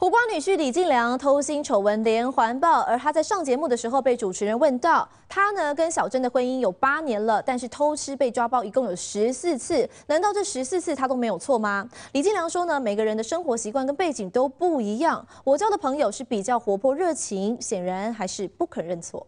胡瓜女婿李金良偷腥丑闻连环爆，而他在上节目的时候被主持人问到，他呢跟小珍的婚姻有八年了，但是偷吃被抓包一共有十四次，难道这十四次他都没有错吗？李金良说呢，每个人的生活习惯跟背景都不一样，我交的朋友是比较活泼热情，显然还是不肯认错。